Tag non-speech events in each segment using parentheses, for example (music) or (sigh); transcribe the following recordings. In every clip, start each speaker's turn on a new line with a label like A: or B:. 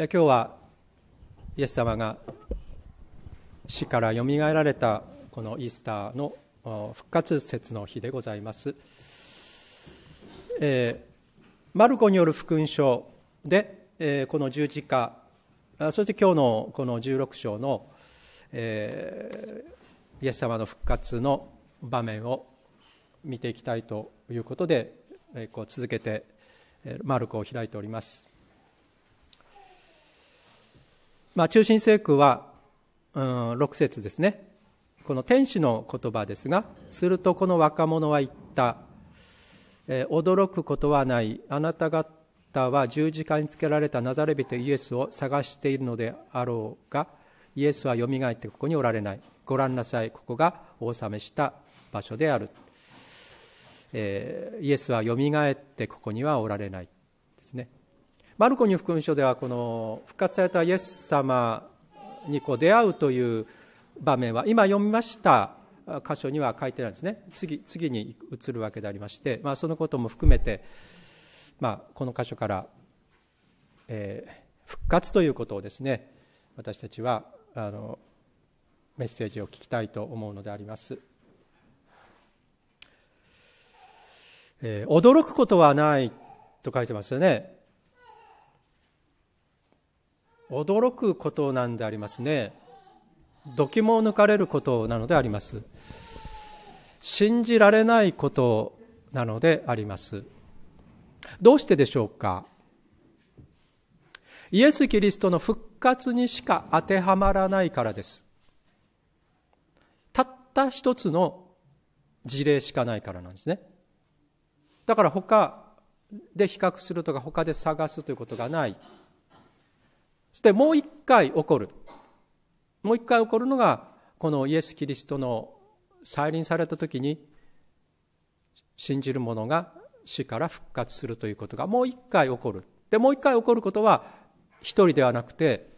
A: 今日はイエス様が死からよみがえられたこのイースターの復活節の日でございます、えー、マルコによる福音書で、えー、この十字架そして今日のこの16章の、えー、イエス様の復活の場面を見ていきたいということで、えー、こう続けてマルコを開いておりますまあ、中心聖句は、うん、6節ですねこの天使の言葉ですがするとこの若者は言った、えー、驚くことはないあなた方は十字架につけられたナザレ人イエスを探しているのであろうがイエスはよみがえってここにおられないご覧なさいここがお納めした場所である、えー、イエスはよみがえってここにはおられないマルコに福音書ではこの復活されたイエス様にこう出会うという場面は今読みました箇所には書いてないんですね次次に移るわけでありまして、まあ、そのことも含めて、まあ、この箇所から、えー、復活ということをですね私たちはあのメッセージを聞きたいと思うのであります、えー、驚くことはないと書いてますよね驚くことなんでありますね。どきも抜かれることなのであります。信じられないことなのであります。どうしてでしょうかイエス・キリストの復活にしか当てはまらないからです。たった一つの事例しかないからなんですね。だから他で比較するとか他で探すということがない。そしてもう一回起こるもう一回起こるのがこのイエス・キリストの再臨された時に信じる者が死から復活するということがもう一回起こるでもう一回起こることは一人ではなくて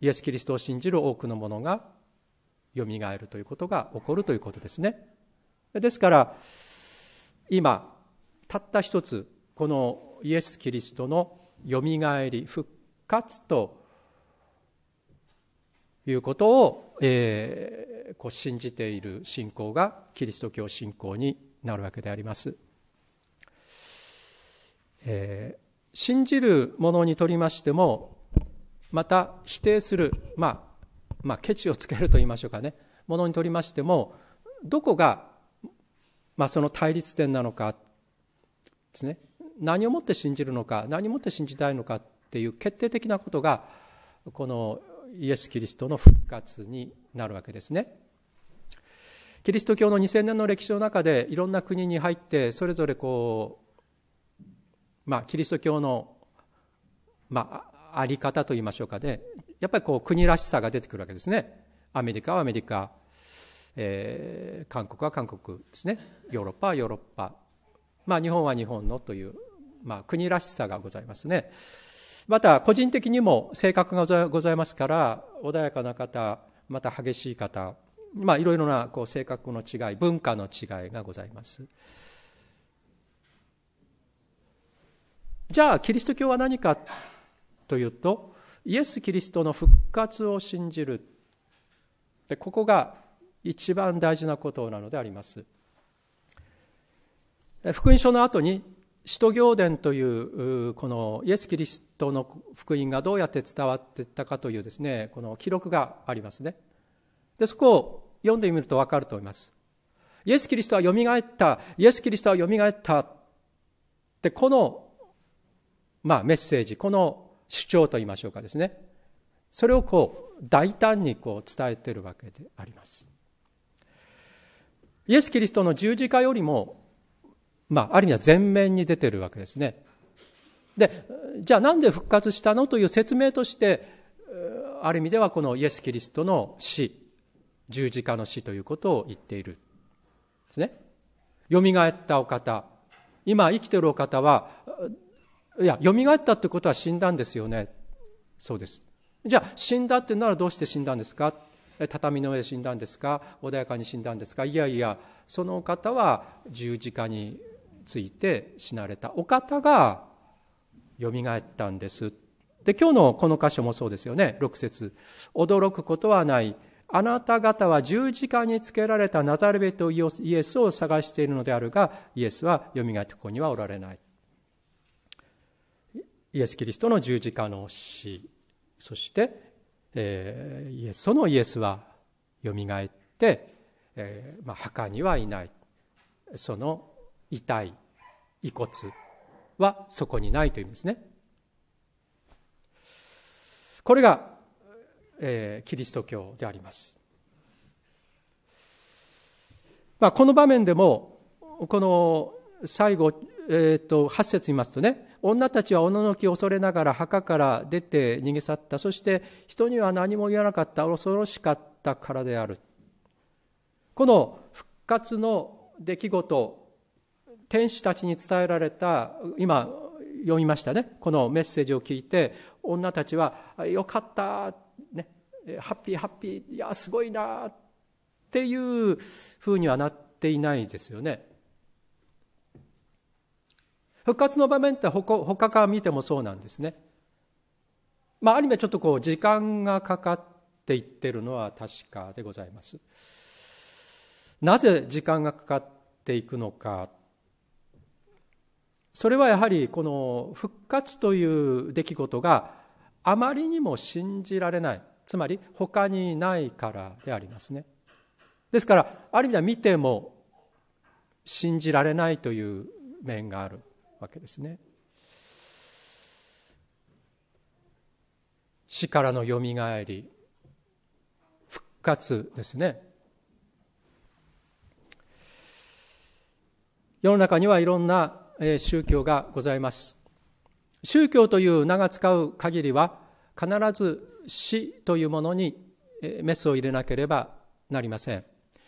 A: イエス・キリストを信じる多くの者がよみがえるということが起こるということですねですから今たった一つこのイエス・キリストのよみがえり復勝つということを、えー、こう信じている信仰がキリスト教信仰になるわけであります。えー、信じる者にとりましてもまた否定する、まあ、まあケチをつけると言いましょうかね者にとりましてもどこが、まあ、その対立点なのかですね何をもって信じるのか何をもって信じたいのかっていう決定的なことがこのイエス・キリストの復活になるわけですね。キリスト教の2000年の歴史の中でいろんな国に入ってそれぞれこう、まあ、キリスト教の、まあ、あり方といいましょうかねやっぱりこう国らしさが出てくるわけですね。アメリカはアメリカ、えー、韓国は韓国ですねヨーロッパはヨーロッパ、まあ、日本は日本のという、まあ、国らしさがございますね。また個人的にも性格がございますから穏やかな方また激しい方まあいろいろなこう性格の違い文化の違いがございますじゃあキリスト教は何かというとイエス・キリストの復活を信じるでここが一番大事なことなのであります福音書の後に使徒行伝というこのイエス・キリストの福音がどうやって伝わっていったかというですねこの記録がありますねでそこを読んでみると分かると思いますイエス・キリストはよみがえったイエス・キリストはよみがえったってこの、まあ、メッセージこの主張といいましょうかですねそれをこう大胆にこう伝えてるわけでありますイエス・キリストの十字架よりもまあ、ある意味は前面に出てるわけですね。でじゃあなんで復活したのという説明としてある意味ではこのイエス・キリストの死十字架の死ということを言っているですね。よみがえったお方今生きてるお方はいやよみがえったってことは死んだんですよねそうですじゃあ死んだっていうならどうして死んだんですか畳の上で死んだんですか穏やかに死んだんですかいやいやそのお方は十字架について死なれたお方がよみがえったんですで今日のこの箇所もそうですよね6節驚くことはないあなた方は十字架につけられたナザルベとイエスを探しているのであるがイエスはよみがえってここにはおられないイエス・キリストの十字架の死そして、えー、そのイエスはよみがえって、えーまあ、墓にはいないその遺体遺骨はそこにないというんですねこれが、えー、キリスト教であります、まあ、この場面でもこの最後、えーと、と8節見ますとね女たちはおののき恐れながら墓から出て逃げ去ったそして人には何も言わなかった恐ろしかったからであるこの復活の出来事天使たちに伝えられた今読みましたねこのメッセージを聞いて女たちは「よかった」ね「ハッピーハッピーいやすごいな」っていうふうにはなっていないですよね。復活の場面って他から見てもそうなんですね。まあ、ある意味ちょっとこう時間がかかっていってるのは確かでございます。なぜ時間がかかっていくのかそれはやはりこの復活という出来事があまりにも信じられないつまり他にないからでありますねですからある意味では見ても信じられないという面があるわけですね死からのよみがえり復活ですね世の中にはいろんな宗教がございます宗教という名が使う限りは必ず死というものにメスを入れなければなりません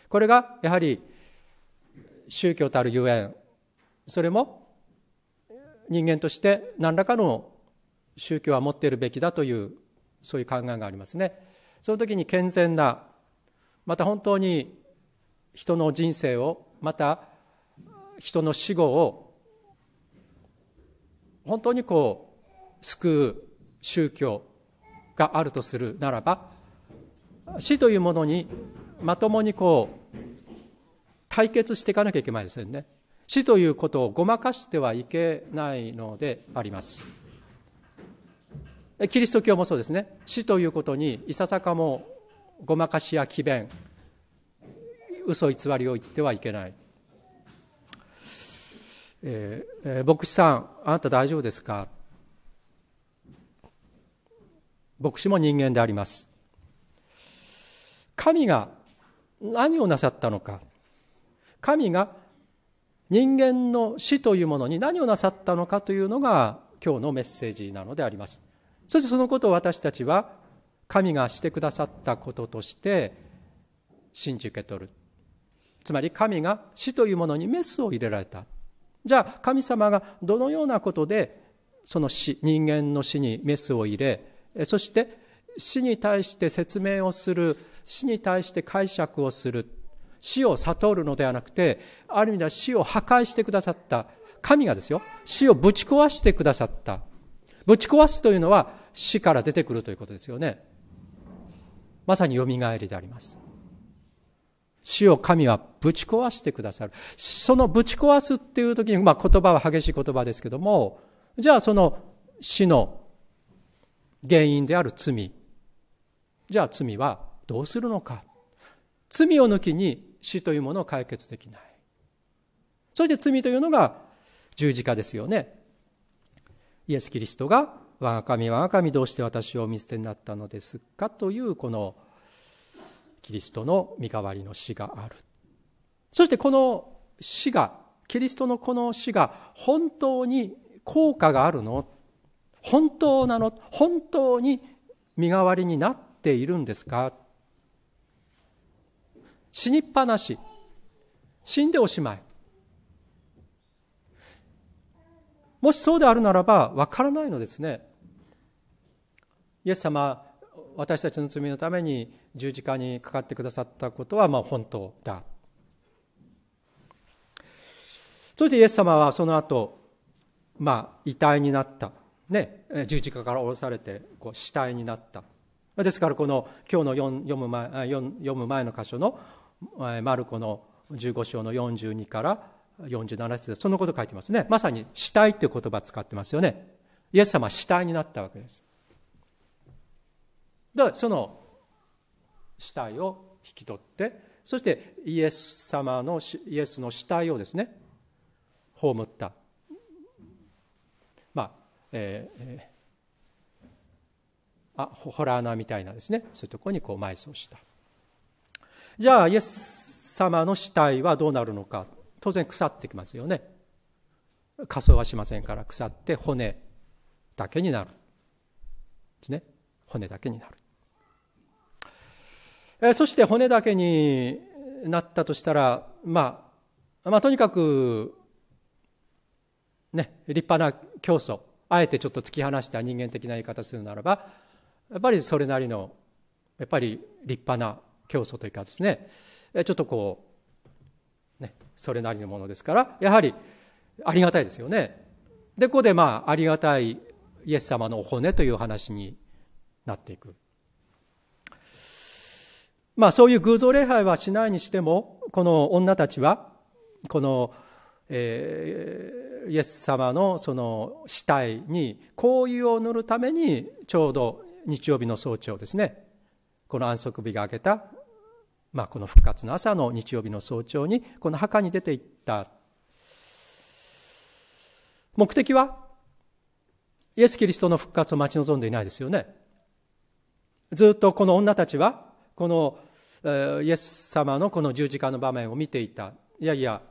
A: これがやはり宗教たるゆえんそれも人間として何らかの宗教は持っているべきだというそういう考えがありますねその時に健全なまた本当に人の人生をまた人の死後を本当にこう救う宗教があるとするならば死というものにまともにこう対決していかなきゃいけませんね死ということをごまかしてはいけないのでありますキリスト教もそうですね死ということにいささかもごまかしや詭弁嘘偽りを言ってはいけないえー、牧師さん、あなた大丈夫ですか牧師も人間であります。神が何をなさったのか。神が人間の死というものに何をなさったのかというのが今日のメッセージなのであります。そしてそのことを私たちは神がしてくださったこととして信じ受け取る。つまり神が死というものにメスを入れられた。じゃあ神様がどのようなことでその死人間の死にメスを入れそして死に対して説明をする死に対して解釈をする死を悟るのではなくてある意味では死を破壊してくださった神がですよ死をぶち壊してくださったぶち壊すというのは死から出てくるということですよねまさによみがえりであります主を神はぶち壊してくださる。そのぶち壊すっていう時に、まあ言葉は激しい言葉ですけども、じゃあその死の原因である罪。じゃあ罪はどうするのか。罪を抜きに死というものを解決できない。そして罪というのが十字架ですよね。イエス・キリストが我が神、我が神どうして私を見捨てになったのですかというこのキリストの身代わりの死があるそしてこの死がキリストのこの死が本当に効果があるの本当なの本当に身代わりになっているんですか死にっぱなし死んでおしまいもしそうであるならばわからないのですねイエス様私たちの罪のために十字架にかかってくださったことはまあ本当だそしてイエス様はその後まあ遺体になったね十字架から降ろされてこう死体になったですからこの今日の読む前読む前の箇所のマルコの15章の42から47節そのこと書いてますねまさに死体という言葉使ってますよねイエス様は死体になったわけですでその死体を引き取ってそしてイエス様のイエスの死体をですね葬ったまあえー、あホラー穴みたいなですねそういうところにこう埋葬したじゃあイエス様の死体はどうなるのか当然腐ってきますよね火葬はしませんから腐って骨だけになるですね骨だけになる。えそして骨だけになったとしたら、まあ、まあ、とにかく、ね、立派な教祖、あえてちょっと突き放した人間的な言い方するならば、やっぱりそれなりの、やっぱり立派な教祖というかですね、ちょっとこう、ね、それなりのものですから、やはりありがたいですよね。で、ここでまあ、ありがたいイエス様のお骨という話になっていく。まあそういう偶像礼拝はしないにしても、この女たちは、この、えー、イエス様のその死体に香油を塗るために、ちょうど日曜日の早朝ですね、この安息日が明けた、まあ、この復活の朝の日曜日の早朝に、この墓に出ていった。目的は、イエス・キリストの復活を待ち望んでいないですよね。ずっとこの女たちはこの、えイエス様のこの十字架の場面を見ていたいやいや、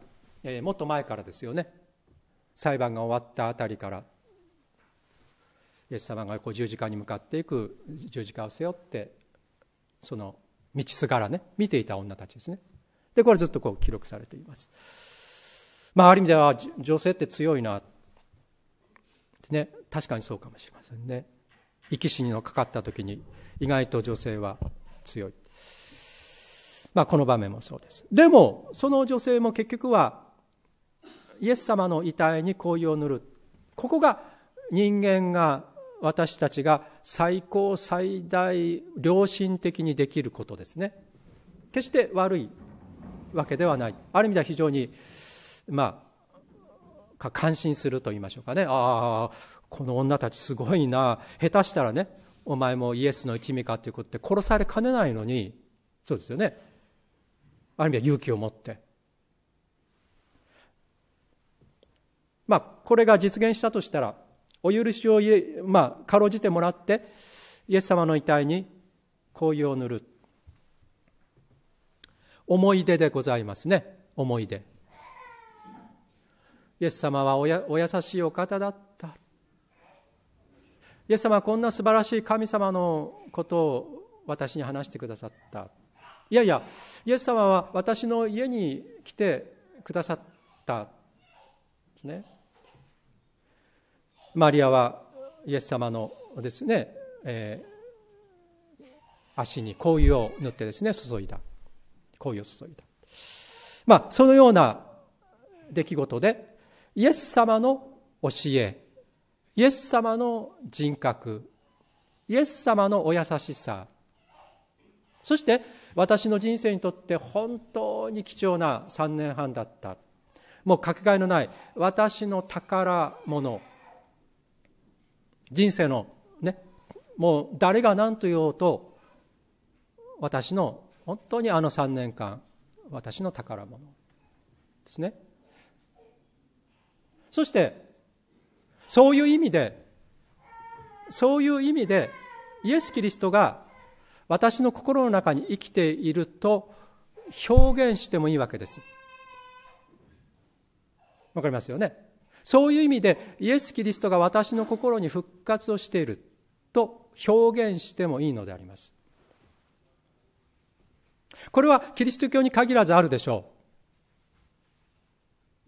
A: えー、もっと前からですよね裁判が終わったあたりからイエス様がこう十字架に向かっていく十字架を背負ってその道すがらね見ていた女たちですねでこれずっとこう記録されていますまあある意味では女性って強いなね確かにそうかもしれませんね生き死にのかかった時に意外と女性は強い、まあ、この場面もそうですでもその女性も結局はイエス様の遺体に紅葉を塗るここが人間が私たちが最高最大良心的にできることですね決して悪いわけではないある意味では非常にまあ感心すると言いましょうかねああこの女たちすごいな下手したらねお前もイエスの一味かということで殺されかねないのにそうですよねある意味は勇気を持ってまあこれが実現したとしたらお許しをまあ、かろうじてもらってイエス様の遺体に紅葉を塗る思い出でございますね思い出イエス様はおやお優しいお方だっイエス様はこんな素晴らしい神様のことを私に話してくださったいやいやイエス様は私の家に来てくださったですねマリアはイエス様のですね、えー、足に香油を塗ってですね注いだ香油を注いだまあそのような出来事でイエス様の教えイエス様の人格イエス様のお優しさそして私の人生にとって本当に貴重な3年半だったもうかけがえのない私の宝物人生のねもう誰が何と言おうと私の本当にあの3年間私の宝物ですねそしてそういう意味で、そういう意味で、イエス・キリストが私の心の中に生きていると表現してもいいわけです。わかりますよね。そういう意味で、イエス・キリストが私の心に復活をしていると表現してもいいのであります。これはキリスト教に限らずあるでしょ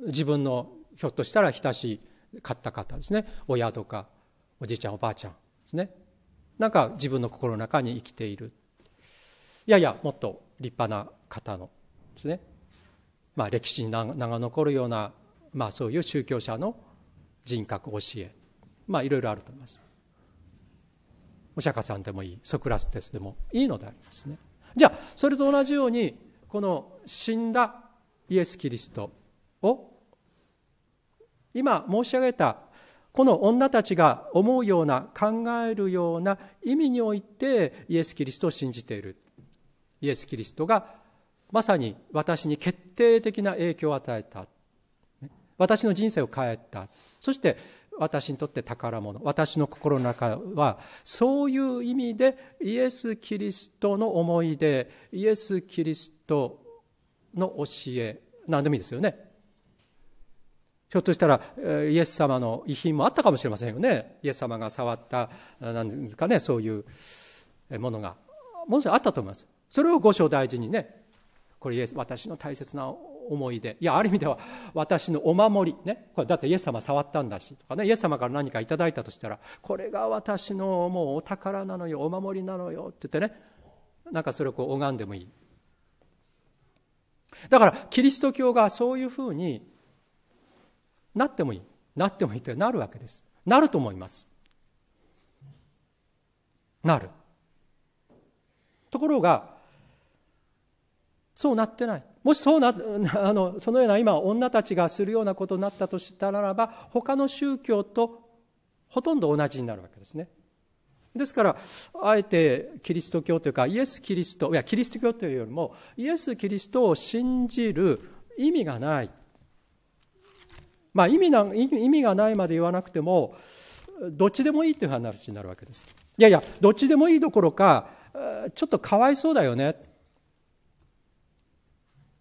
A: う。自分のひょっとしたら親しい買った方ですね親とかおじいちゃんおばあちゃんですねなんか自分の心の中に生きているいやいやもっと立派な方のですね、まあ、歴史に名が残るような、まあ、そういう宗教者の人格教えまあいろいろあると思いますお釈迦さんでもいいソクラテスでもいいのでありますねじゃあそれと同じようにこの死んだイエス・キリストを今申し上げたこの女たちが思うような考えるような意味においてイエス・キリストを信じているイエス・キリストがまさに私に決定的な影響を与えた私の人生を変えたそして私にとって宝物私の心の中はそういう意味でイエス・キリストの思い出イエス・キリストの教え何でもいいですよねひょっとしたら、イエス様の遺品もあったかもしれませんよね。イエス様が触った、なんですかね、そういうものが、もしあったと思います。それを御所大事にね、これ、私の大切な思い出。いや、ある意味では、私のお守り。ね。これ、だってイエス様触ったんだし、とかね、イエス様から何かいただいたとしたら、これが私のもうお宝なのよ、お守りなのよ、って言ってね、なんかそれをこう拝んでもいい。だから、キリスト教がそういうふうに、なってもいいなってもいいってなるわけですなると思いますなるところがそうなってないもしそうな (laughs) あのそのような今女たちがするようなことになったとしたならば他の宗教とほとんど同じになるわけですねですからあえてキリスト教というかイエス・キリストいやキリスト教というよりもイエス・キリストを信じる意味がないまあ、意味な意味がないまで言わなくてもどっちでもいいという話になるわけですいやいやどっちでもいいどころかちょっとかわいそうだよね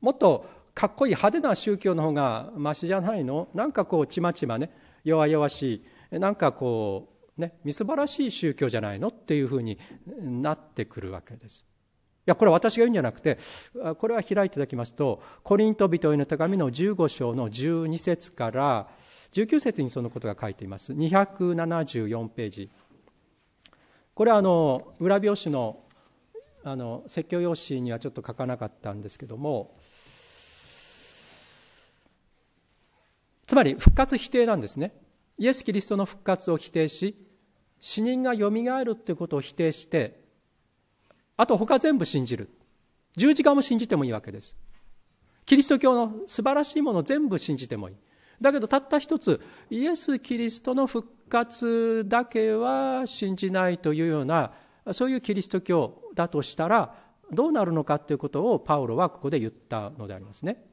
A: もっとかっこいい派手な宗教の方がましじゃないのなんかこうちまちまね弱々しいなんかこうねみすばらしい宗教じゃないのっていうふうになってくるわけですいやこれは私が言うんじゃなくてこれは開いていただきますとコリント人への手紙の15章の12節から19節にそのことが書いています274ページこれはあの裏表紙のあの説教用紙にはちょっと書かなかったんですけどもつまり復活否定なんですねイエス・キリストの復活を否定し死人がよみがえるということを否定してあと他全部信じる。十字架も信じてもいいわけです。キリスト教の素晴らしいもの全部信じてもいい。だけどたった一つ、イエス・キリストの復活だけは信じないというような、そういうキリスト教だとしたら、どうなるのかということをパウロはここで言ったのでありますね。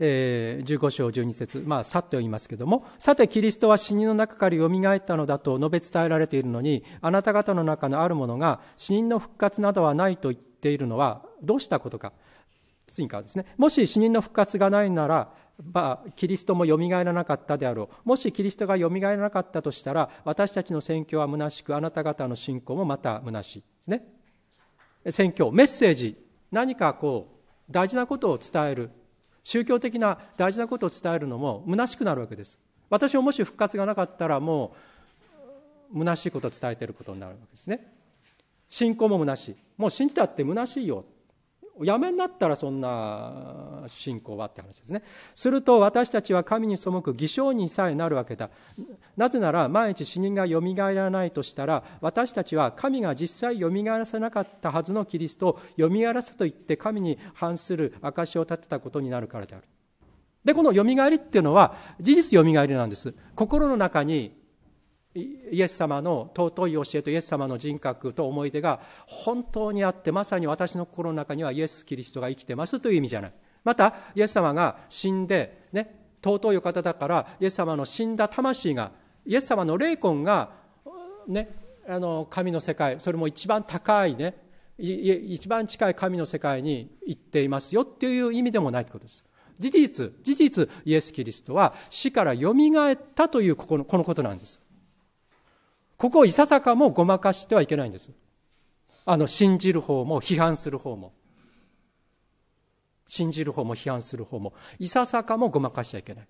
A: 15章12節、まあ、さっと読みますけども、さてキリストは死人の中からよみがえったのだと述べ伝えられているのに、あなた方の中のある者が死人の復活などはないと言っているのはどうしたことか。次からですね、もし死人の復活がないなら、まあ、キリストもよみがえらなかったであろう。もしキリストがよみがえらなかったとしたら、私たちの宣教は虚しく、あなた方の信仰もまた虚しいですね。宣教、メッセージ、何かこう、大事なことを伝える宗教的な大事なことを伝えるのも虚しくなるわけです私ももし復活がなかったらもう虚しいことを伝えていることになるわけですね信仰も虚しいもう信じたって虚しいよやめになったらそんな信仰はって話ですねすると私たちは神に背く偽証人さえなるわけだなぜなら万一死人がよみがえらないとしたら私たちは神が実際よみがえらせなかったはずのキリストをよみがえらせと言って神に反する証を立てたことになるからであるでこのよみがえりっていうのは事実よみがえりなんです心の中にイエス様の尊い教えとイエス様の人格と思い出が本当にあってまさに私の心の中にはイエス・キリストが生きてますという意味じゃないまたイエス様が死んで、ね、尊いお方だからイエス様の死んだ魂がイエス様の霊魂が、ね、あの神の世界それも一番高いね一番近い神の世界に行っていますよっていう意味でもないということです事実事実イエス・キリストは死からよみがえったというこのことなんですここをいささかもごまかしてはいけないんです。あの、信じる方も批判する方も。信じる方も批判する方も。いささかもごまかしちゃいけない。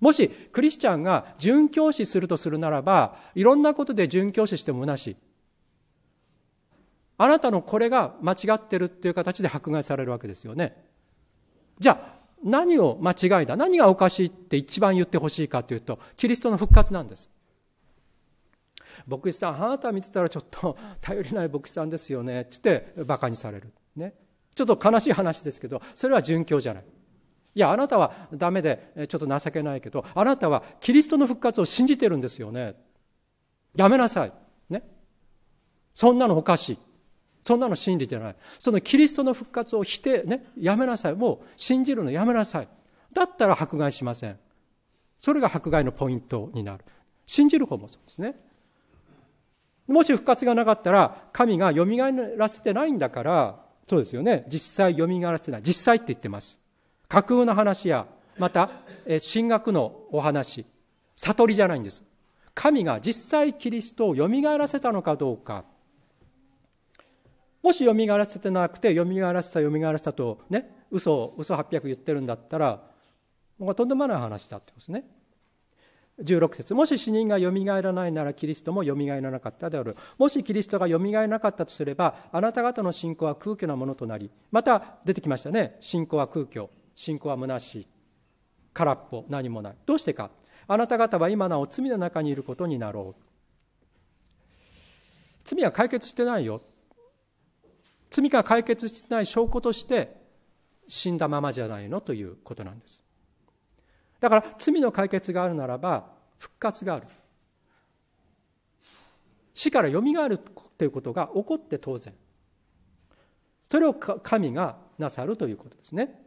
A: もし、クリスチャンが殉教師するとするならば、いろんなことで殉教師してもなしあなたのこれが間違ってるっていう形で迫害されるわけですよね。じゃあ、何を間違いだ何がおかしいって一番言ってほしいかというと、キリストの復活なんです。牧師さんあなた見てたらちょっと頼りない牧師さんですよねっってバカにされるねちょっと悲しい話ですけどそれは殉教じゃないいやあなたはダメでちょっと情けないけどあなたはキリストの復活を信じてるんですよねやめなさいねそんなのおかしいそんなの真理じゃないそのキリストの復活を否定ねやめなさいもう信じるのやめなさいだったら迫害しませんそれが迫害のポイントになる信じる方もそうですねもし復活がなかったら、神が蘇らせてないんだから、そうですよね。実際蘇らせてない。実際って言ってます。架空の話や、また、神学のお話、悟りじゃないんです。神が実際キリストを蘇らせたのかどうか。もし蘇らせてなくて、蘇らせた、蘇らせたと、ね、嘘嘘800言ってるんだったら、とんでもない話だってことですね。16節もし死人がよみがえらないならキリストもよみがえらなかったであるもしキリストがよみがえらなかったとすればあなた方の信仰は空虚なものとなりまた出てきましたね信仰は空虚信仰は虚しい空っぽ何もないどうしてかあなた方は今なお罪の中にいることになろう罪は解決してないよ罪が解決してない証拠として死んだままじゃないのということなんですだから罪の解決があるならば復活がある死からよみがえるということが起こって当然それを神がなさるということですね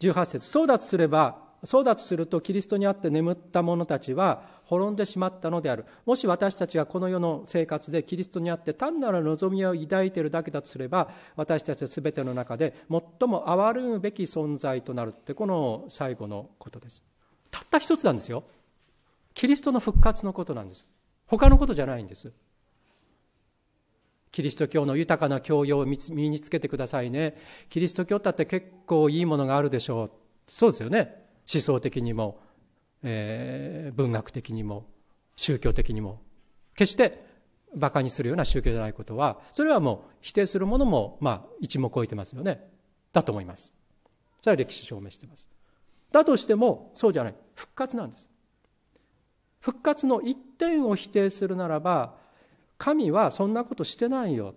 A: 18節争奪すれば争奪するとキリストにあって眠った者たちは滅んでしまったのであるもし私たちがこの世の生活でキリストにあって単なる望みを抱いているだけだとすれば私たちは全ての中で最も憐れむべき存在となるってこの最後のことですたった一つなんですよキリストの復活のことなんです他のことじゃないんですキリスト教の豊かな教養を身につけてくださいねキリスト教だって結構いいものがあるでしょうそうですよね思想的にもえー、文学的にも宗教的にも決してバカにするような宗教じゃないことはそれはもう否定するものもまあ一目置いてますよねだと思いますそれは歴史証明してますだとしてもそうじゃない復活なんです復活の一点を否定するならば神はそんなことしてないよ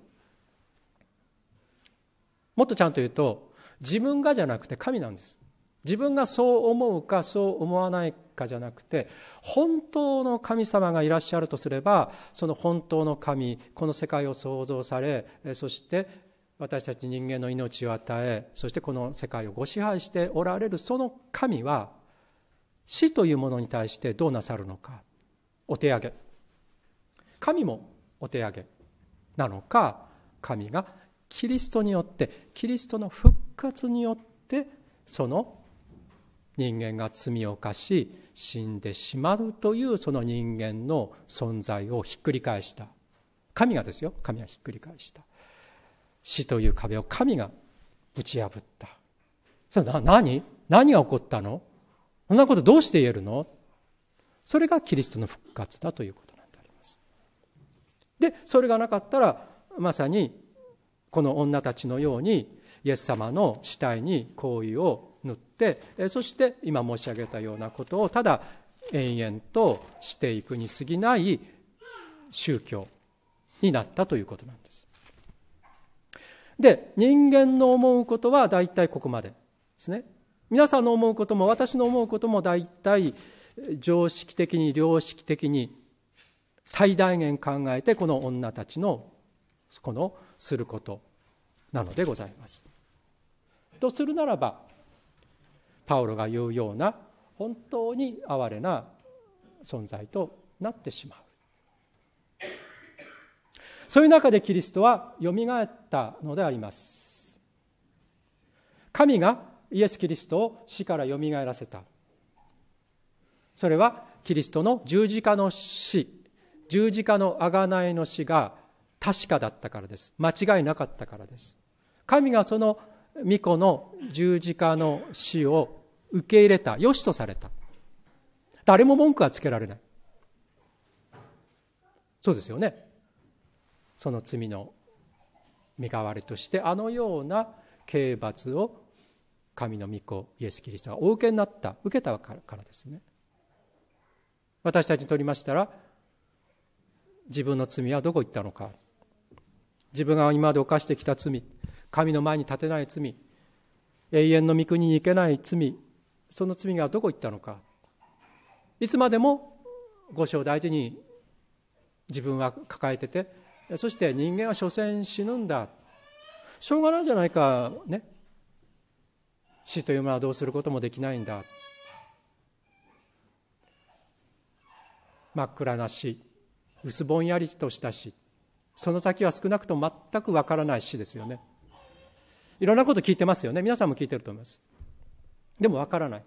A: もっとちゃんと言うと自分がじゃなくて神なんです自分がそう思うかそう思わないかじゃなくて本当の神様がいらっしゃるとすればその本当の神この世界を創造されそして私たち人間の命を与えそしてこの世界をご支配しておられるその神は死というものに対してどうなさるのかお手上げ神もお手上げなのか神がキリストによってキリストの復活によってその人間が罪を犯し死んでしまうというその人間の存在をひっくり返した神がですよ神がひっくり返した死という壁を神がぶち破ったそれな何何が起こったのそんなことどうして言えるのそれがキリストの復活だということなんでありますでそれがなかったらまさにこの女たちのようにイエス様の死体に行為を塗ってそして今申し上げたようなことをただ延々としていくに過ぎない宗教になったということなんです。で人間の思うことは大体ここまでですね。皆さんの思うことも私の思うことも大体常識的に良識的に最大限考えてこの女たちのこのすることなのでございます。とするならばパウロが言うような本当に哀れな存在となってしまうそういう中でキリストはよみがえったのであります神がイエス・キリストを死からよみがえらせたそれはキリストの十字架の死十字架の贖いの死が確かだったからです間違いなかったからです神がその巫女の十字架の死を受け入れた良しとされた誰も文句はつけられないそうですよねその罪の身代わりとしてあのような刑罰を神の御子イエス・キリストがお受けになった受けたからですね私たちにとりましたら自分の罪はどこ行ったのか自分が今まで犯してきた罪神の前に立てない罪永遠の御国に行けない罪その罪がどこ行ったのかいつまでも御所を大事に自分は抱えててそして人間は所詮死ぬんだしょうがないじゃないかね死というものはどうすることもできないんだ真っ暗な死薄ぼんやりとした死その先は少なくとも全くわからない死ですよねいろんなこと聞いてますよね皆さんも聞いてると思いますでもわからない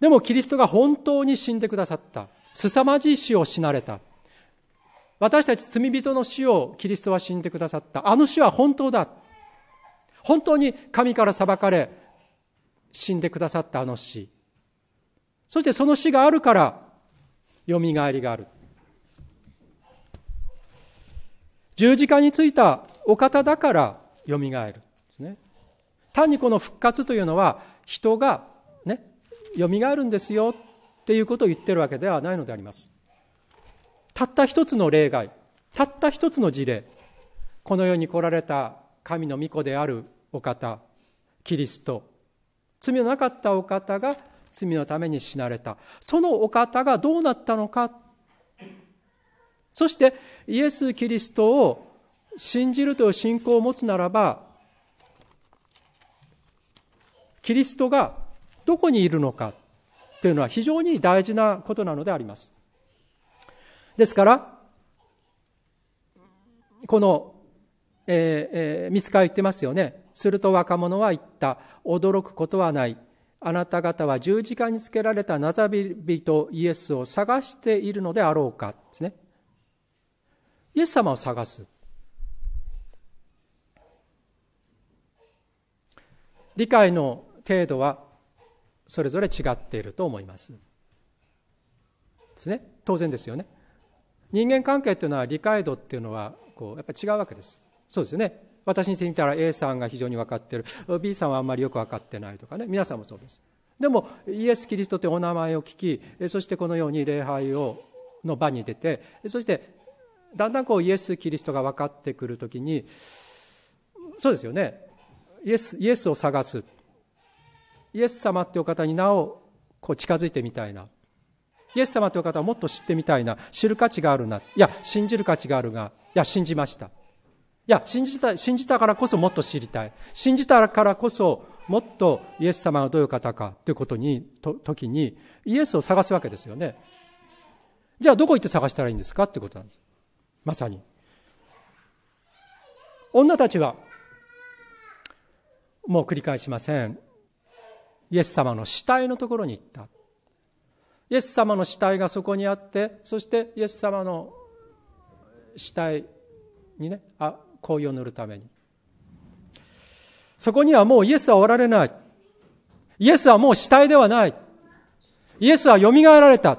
A: でもキリストが本当に死んでくださった凄まじい死を死なれた私たち罪人の死をキリストは死んでくださったあの死は本当だ本当に神から裁かれ死んでくださったあの死そしてその死があるからよみがえりがある十字架についたお方だからよみがえるんですね単にこの復活というのは人がねよみがえるんですよっていうことを言ってるわけではないのでありますたった一つの例外たった一つの事例この世に来られた神の御子であるお方キリスト罪のなかったお方が罪のために死なれたそのお方がどうなったのかそしてイエス・キリストを信じるという信仰を持つならば、キリストがどこにいるのかというのは非常に大事なことなのであります。ですから、この、えーえー、見つか言ってますよね。すると若者は言った。驚くことはない。あなた方は十字架につけられたナザビ人イエスを探しているのであろうか。ですね。イエス様を探す。理解の程度はそれぞれ違っていると思います。ですね。当然ですよね。人間関係というのは理解度っていうのはこうやっぱり違うわけです。そうですよね。私にしてみたら A さんが非常に分かってる B さんはあんまりよく分かってないとかね皆さんもそうです。でもイエス・キリストってお名前を聞きそしてこのように礼拝をの場に出てそしてだんだんこうイエス・キリストが分かってくるときにそうですよねイエスイエスを探すイエス様ってお方になおこう近づいてみたいなイエス様という方はもっと知ってみたいな知る価値があるないや信じる価値があるがいや信じましたいや信じた信じたからこそもっと知りたい信じたからこそもっとイエス様がどういう方かということにと時にイエスを探すわけですよねじゃあどこ行って探したらいいんですかってことなんですまさに女たちはもう繰り返しませんイエス様の死体のところに行ったイエス様の死体がそこにあってそしてイエス様の死体にねあ紅葉を塗るためにそこにはもうイエスはおられないイエスはもう死体ではないイエスはよみがえられた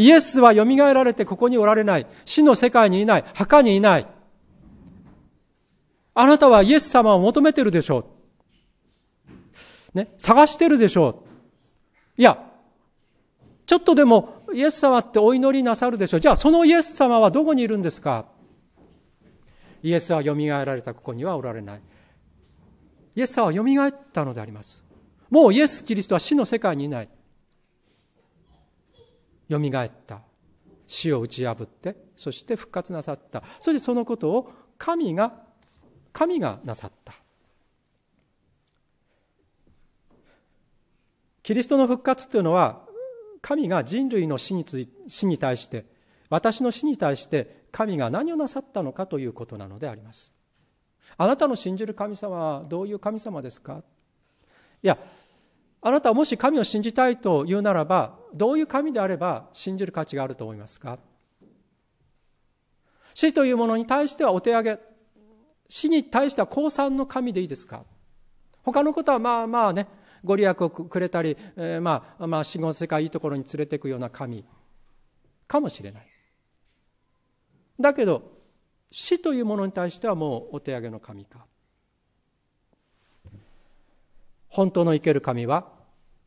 A: イエスは蘇られてここにおられない。死の世界にいない。墓にいない。あなたはイエス様を求めてるでしょう。ね、探してるでしょう。いや、ちょっとでもイエス様ってお祈りなさるでしょう。じゃあそのイエス様はどこにいるんですかイエスは蘇られたここにはおられない。イエス様は蘇ったのであります。もうイエス・キリストは死の世界にいない。よみがえった死を打ち破ってそして復活なさったそしてそのことを神が神がなさったキリストの復活というのは神が人類の死につい死に対して私の死に対して神が何をなさったのかということなのでありますあなたの信じる神様はどういう神様ですかいやあなたはもし神を信じたいと言うならば、どういう神であれば信じる価値があると思いますか死というものに対してはお手上げ。死に対しては降参の神でいいですか他のことはまあまあね、ご利益をくれたり、えー、まあ、まあ、死後の世界いいところに連れていくような神かもしれない。だけど、死というものに対してはもうお手上げの神か。本当の生ける神は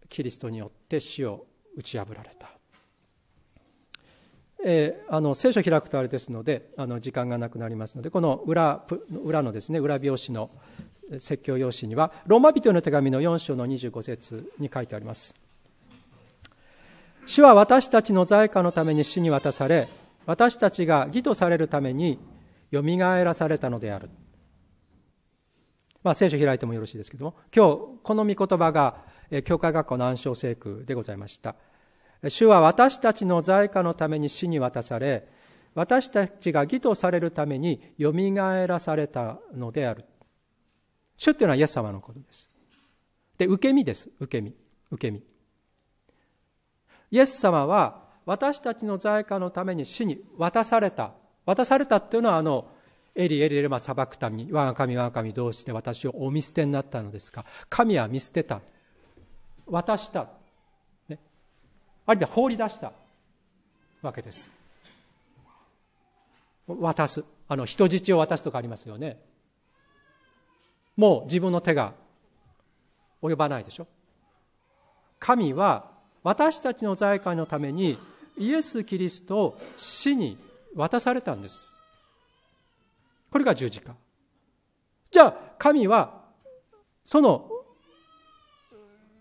A: キリストによって死を打ち破られた、えー、あの聖書開くとあれですのであの時間がなくなりますのでこの裏裏のですね裏表紙の説教用紙にはローマ人の手紙の4章の25節に書いてあります主は私たちの在家のために死に渡され私たちが義とされるためによみがえらされたのであるまあ、聖書開いてもよろしいですけども、今日、この御言葉が、教会学校の暗唱聖句でございました。主は私たちの在家のために死に渡され、私たちが義とされるためによみがえらされたのである。主というのはイエス様のことです。で、受け身です。受け身。受け身。イエス様は私たちの在家のために死に渡された。渡されたっていうのはあの、エリエリエレマ裁くために我が神我が神どうして私をお見捨てになったのですか神は見捨てた渡した、ね、あるいは放り出したわけです渡すあの人質を渡すとかありますよねもう自分の手が及ばないでしょ神は私たちの財界のためにイエス・キリストを死に渡されたんですこれが十字架。じゃあ神はその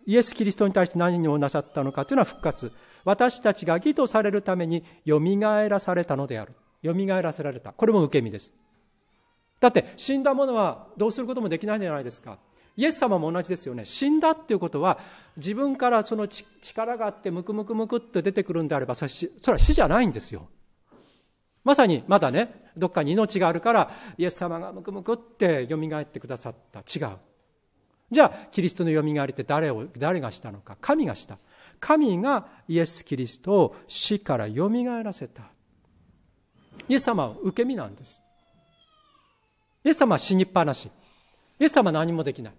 A: イエス・キリストに対して何をなさったのかというのは復活。私たちが義とされるためによみがえらされたのである。よみがえらせられた。これも受け身です。だって死んだ者はどうすることもできないじゃないですか。イエス様も同じですよね。死んだっていうことは自分からその力があってムクムクムクって出てくるんであればそそれは死じゃないんですよ。まさにまだねどっかに命があるからイエス様がムクムクってよみがえってくださった違うじゃあキリストのよみがえりって誰を誰がしたのか神がした神がイエス・キリストを死からよみがえらせたイエス様は受け身なんですイエス様は死にっぱなしイエス様は何もできない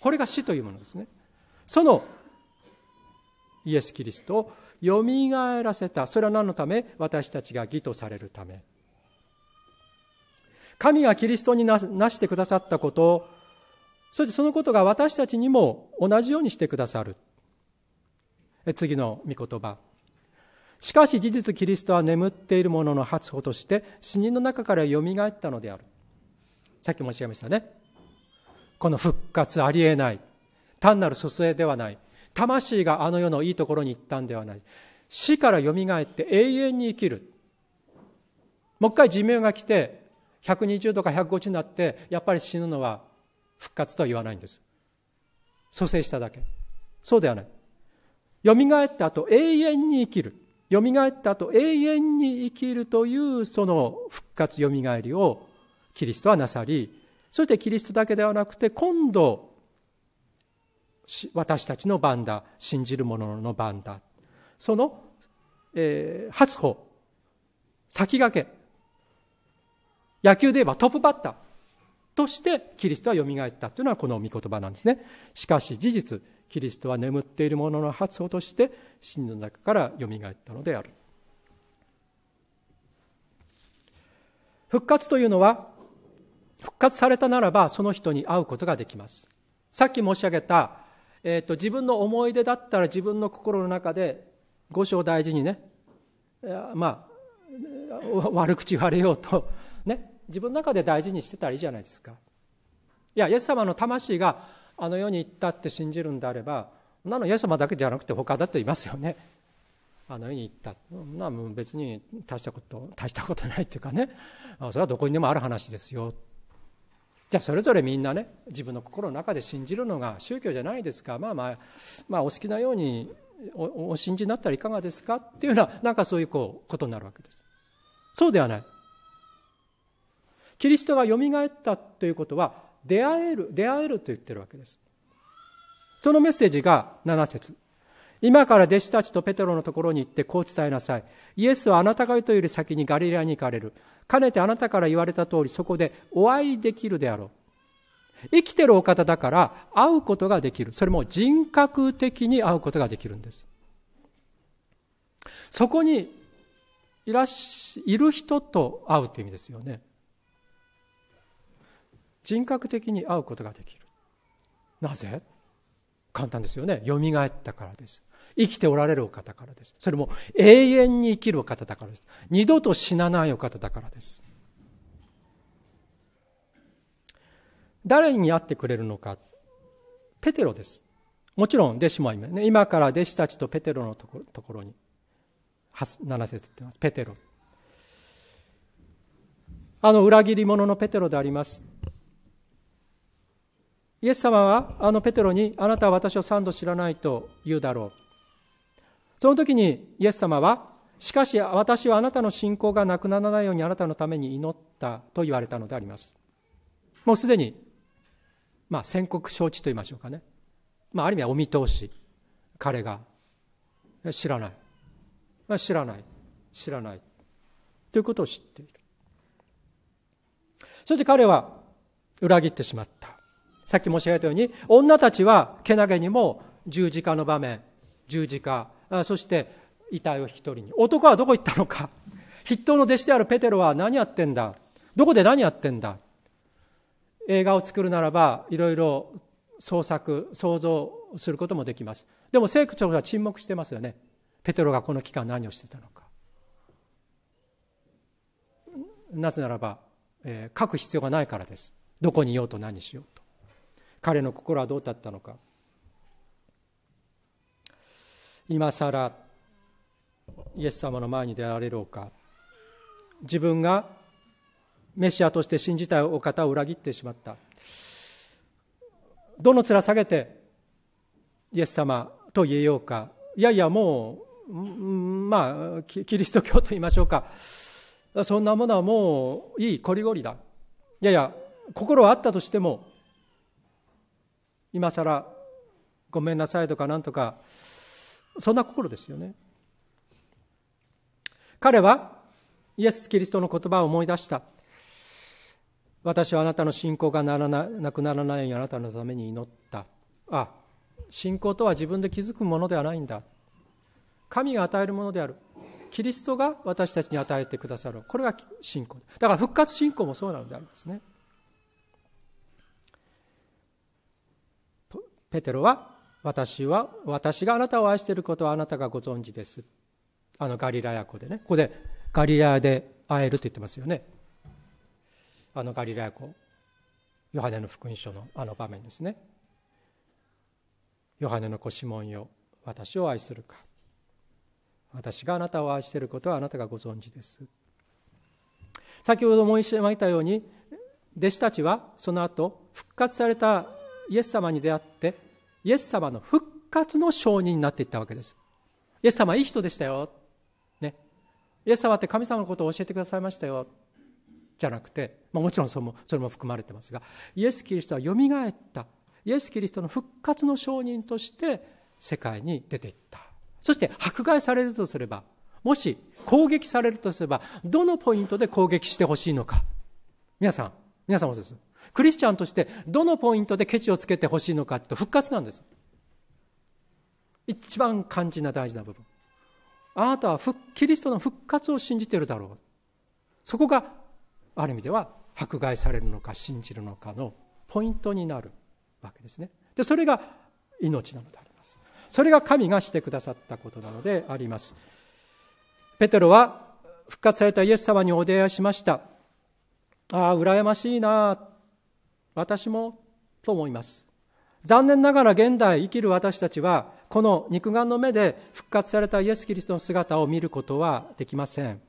A: これが死というものですねそのイエス・キリストをよみがえらせたそれは何のため私たちが義とされるため神がキリストになしてくださったことそしてそのことが私たちにも同じようにしてくださる次の御言葉しかし事実キリストは眠っているものの発歩として死人の中からよみがえったのであるさっき申し上げましたねこの復活ありえない単なる蘇生ではない魂があの世のいいところに行ったんではない死からよみがえって永遠に生きるもう一回寿命が来て120度か150になってやっぱり死ぬのは復活とは言わないんです蘇生しただけそうではないよみがえった後永遠に生きるよみがえった後永遠に生きるというその復活よみがえりをキリストはなさりそしてキリストだけではなくて今度私たちの番だ信じる者の番だその、えー、発歩先駆け野球で言えばトップバッターとしてキリストはよみがえったというのはこの御言葉なんですねしかし事実キリストは眠っている者の発歩として真の中からよみがえったのである復活というのは復活されたならばその人に会うことができますさっき申し上げたえーと、自分の思い出だったら自分の心の中で五章大事にね、えまあ悪口言われようとね自分の中で大事にしてたらいいじゃないですかいやイエス様の魂があの世に行ったって信じるんであればなのイエス様だけじゃなくて他だっていますよねあの世に行ったな別に大したこと大したことないっていうかねそれはどこにでもある話ですよじゃあそれぞれみんなね自分の心の中で信じるのが宗教じゃないですかまあまあまあお好きなようにおお信じになったらいかがですかっていうのはなんかそういうこうことになるわけですそうではないキリストがよみがえったということは出会える出会えると言ってるわけですそのメッセージが7節今から弟子たちとペテロのところに行ってこう伝えなさいイエスはあなたが言うとより先にガリラアに行かれるかねてあなたから言われた通りそこでお会いできるであろう。生きてるお方だから会うことができる。それも人格的に会うことができるんです。そこにいらし、いる人と会うという意味ですよね。人格的に会うことができる。なぜ簡単ですよね。蘇ったからです。生きておられるお方からですそれも永遠に生きるお方だからです二度と死なないお方だからです誰に会ってくれるのかペテロですもちろん弟子もいますね今から弟子たちとペテロのところに七節ってますペテロあの裏切り者のペテロでありますイエス様はあのペテロにあなたは私を三度知らないと言うだろうその時にイエス様はしかし私はあなたの信仰がなくならないようにあなたのために祈ったと言われたのでありますもうすでにまあ宣告承知と言いましょうかねまあある意味はお見通し彼が知らない知らない知らないということを知っているそして彼は裏切ってしまったさっき申し上げたように女たちはけなげにも十字架の場面十字架そして遺体を引き取りに男はどこ行ったのか (laughs) 筆頭の弟子であるペテロは何やってんだどこで何やってんだ映画を作るならばいろいろ創作想像することもできますでも聖句長が沈黙してますよねペテロがこの期間何をしてたのかなぜならば、えー、書く必要がないからですどこにいようと何しようと彼の心はどうだったのか今更イエス様の前に出られるか自分がメシアとして信じたお方を裏切ってしまったどの面下げてイエス様と言えようかいやいやもうまあキリスト教と言いましょうかそんなものはもういいこりごりだいやいや心はあったとしても今更ごめんなさいとかなんとかそんな心ですよね彼はイエス・キリストの言葉を思い出した私はあなたの信仰がならななくならないようにあなたのために祈ったあ信仰とは自分で気づくものではないんだ神が与えるものであるキリストが私たちに与えてくださるこれが信仰だから復活信仰もそうなのでありますねペテロは私は私があなたを愛していることはあなたがご存知ですあのガリラヤ湖でねここでガリラヤで会えると言ってますよねあのガリラヤ湖ヨハネの福音書のあの場面ですねヨハネの子シモンよ私を愛するか私があなたを愛していることはあなたがご存知です先ほど申し上げたように弟子たちはその後復活されたイエス様に出会ってイエス様の復活の証人になっていったわけです。イエス様いい人でしたよ。ね。イエス様って神様のことを教えてくださいましたよ。じゃなくて、まあ、もちろんそれもそれも含まれてますが、イエス・キリストはよみがえった。イエス・キリストの復活の証人として世界に出ていった。そして迫害されるとすれば、もし攻撃されるとすれば、どのポイントで攻撃してほしいのか。皆さん、皆さんもそうです。クリスチャンとしてどのポイントでケチをつけてほしいのかっと復活なんです一番肝心な大事な部分あなたはキリストの復活を信じてるだろうそこがある意味では迫害されるのか信じるのかのポイントになるわけですねでそれが命なのでありますそれが神がしてくださったことなのでありますペテロは復活されたイエス様にお出会いしましたああ羨ましいな私もと思います残念ながら現代生きる私たちはこの肉眼の目で復活されたイエス・キリストの姿を見ることはできません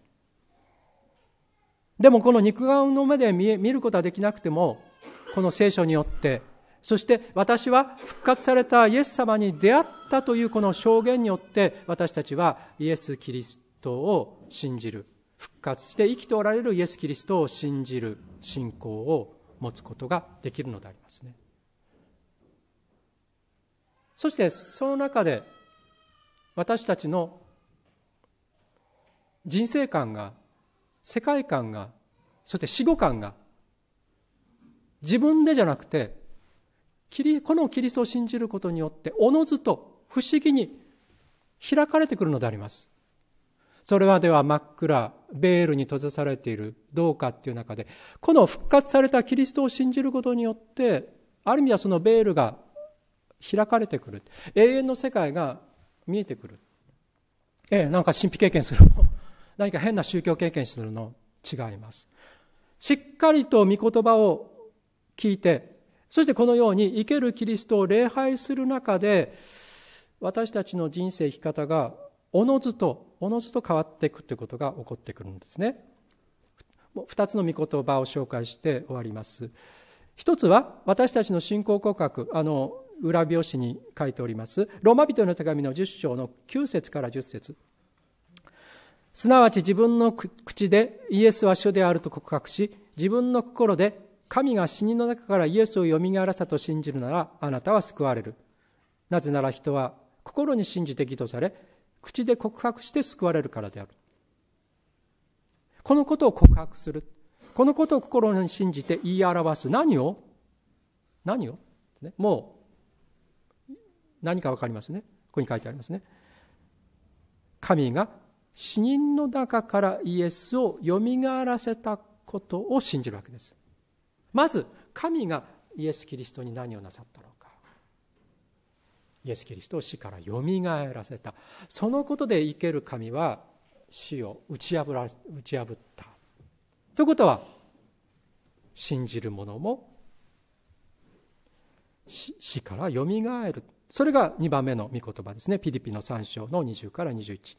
A: でもこの肉眼の目で見ることはできなくてもこの聖書によってそして私は復活されたイエス様に出会ったというこの証言によって私たちはイエス・キリストを信じる復活して生きておられるイエス・キリストを信じる信仰を持つことができるのでありますねそしてその中で私たちの人生観が世界観がそして死後観が自分でじゃなくてこのキリストを信じることによっておのずと不思議に開かれてくるのでありますそれはでは真っ暗ベールに閉ざされているどうかっていう中でこの復活されたキリストを信じることによってある意味ではそのベールが開かれてくる永遠の世界が見えてくるええなんか神秘経験するの (laughs) 何か変な宗教経験するの違いますしっかりと御言葉を聞いてそしてこのように生けるキリストを礼拝する中で私たちの人生生き方がおのずとおのずと変わっていくということが起こってくるんですね2つの御言葉を紹介して終わります一つは私たちの信仰告白あの裏表紙に書いておりますローマ人の手紙の10章の9節から10節すなわち自分の口でイエスは主であると告白し自分の心で神が死人の中からイエスをよみがえらせたと信じるならあなたは救われるなぜなら人は心に信じて義とされ口で告白して救われるからであるこのことを告白するこのことを心に信じて言い表す何を何を、ね、もう何か分かりますねここに書いてありますね神が死人の中からイエスをよみがえらせたことを信じるわけですまず神がイエス・キリストに何をなさったのイエス・キリストを死からよみがえらせたそのことで生ける神は死を打ち破ら打ち破ったということは信じる者も死からよみがえるそれが2番目の御言葉ですねピリピの3章の20から21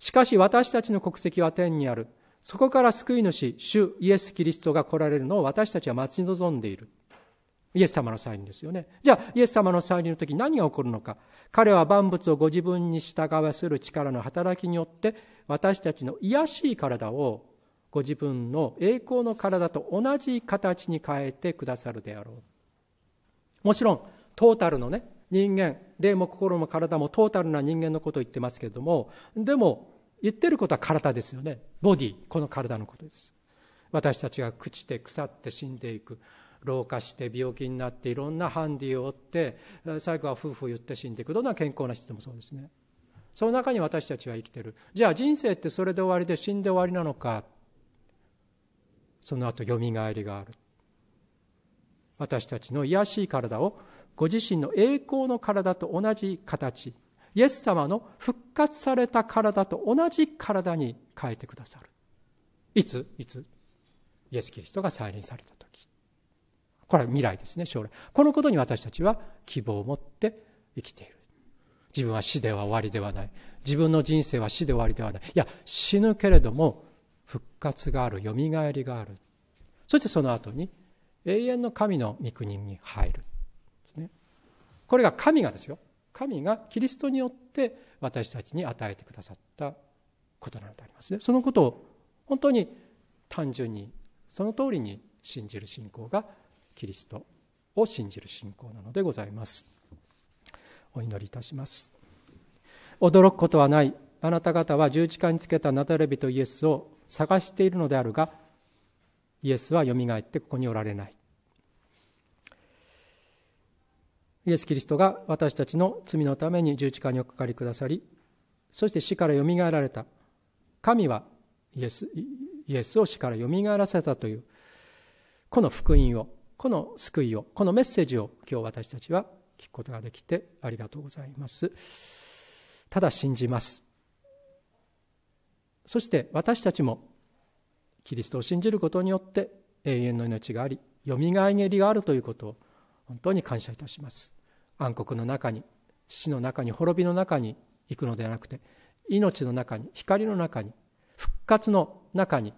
A: しかし私たちの国籍は天にあるそこから救い主主イエス・キリストが来られるのを私たちは待ち望んでいるイエス様の再臨ですよね。じゃあ、イエス様の再臨の時何が起こるのか。彼は万物をご自分に従わせる力の働きによって、私たちの癒しい体をご自分の栄光の体と同じ形に変えてくださるであろう。もちろん、トータルのね、人間、霊も心も体もトータルな人間のことを言ってますけれども、でも、言ってることは体ですよね。ボディ、この体のことです。私たちが朽ちて腐って死んでいく。老化して病気になっていろんなハンディを負って最後は夫婦言って死んでいくどんな健康な人でもそうですねその中に私たちは生きてるじゃあ人生ってそれで終わりで死んで終わりなのかその後よみがえりがある私たちの癒しい体をご自身の栄光の体と同じ形イエス様の復活された体と同じ体に変えてくださるいついつイエス・キリストが再臨された時これは未来ですね将来このことに私たちは希望を持って生きている自分は死では終わりではない自分の人生は死で終わりではないいや死ぬけれども復活があるよみがえりがあるそしてその後に永遠の神の御国に入る、ね、これが神がですよ神がキリストによって私たちに与えてくださったことなのでありますねそのことを本当に単純にその通りに信じる信仰がキリストを信じる信仰なのでございますお祈りいたします驚くことはないあなた方は十字架につけたナタレビとイエスを探しているのであるがイエスはよみがえってここにおられないイエス・キリストが私たちの罪のために十字架におかかりくださりそして死からよみがえられた神はイエスイエスを死からよみがえらせたというこの福音をこの救いをこのメッセージを今日私たちは聞くことができてありがとうございますただ信じますそして私たちもキリストを信じることによって永遠の命がありよみがえりがあるということを本当に感謝いたします暗黒の中に死の中に滅びの中に行くのではなくて命の中に光の中に復活の中に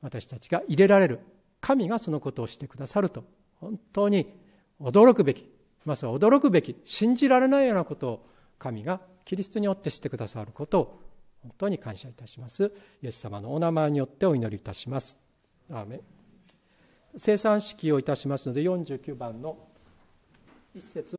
A: 私たちが入れられる神がそのことをしてくださると本当に驚くべきまずは驚くべき信じられないようなことを神がキリストによってしてくださることを本当に感謝いたしますイエス様のお名前によってお祈りいたしますアーメン生産式をいたしますので49番の一節